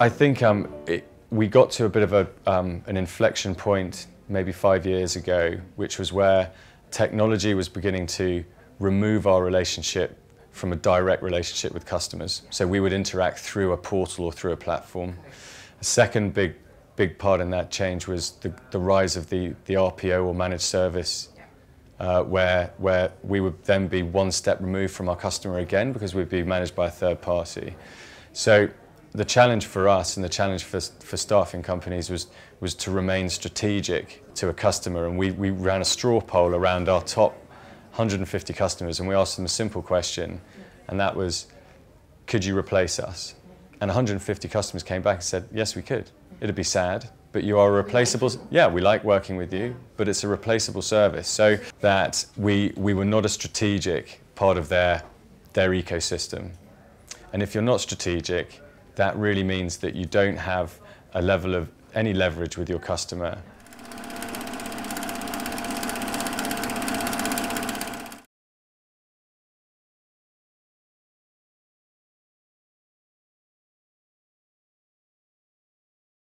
I think um, it, we got to a bit of a, um, an inflection point maybe five years ago, which was where technology was beginning to remove our relationship from a direct relationship with customers. So we would interact through a portal or through a platform. A second big, big part in that change was the, the rise of the, the RPO or managed service, uh, where, where we would then be one step removed from our customer again because we'd be managed by a third party. So the challenge for us and the challenge for, for staff in companies was, was to remain strategic to a customer. And we, we ran a straw poll around our top 150 customers and we asked them a simple question, and that was, could you replace us? And 150 customers came back and said, yes, we could. It'd be sad, but you are a replaceable. Yeah, we like working with you, but it's a replaceable service. So that we, we were not a strategic part of their, their ecosystem. And if you're not strategic, that really means that you don't have a level of any leverage with your customer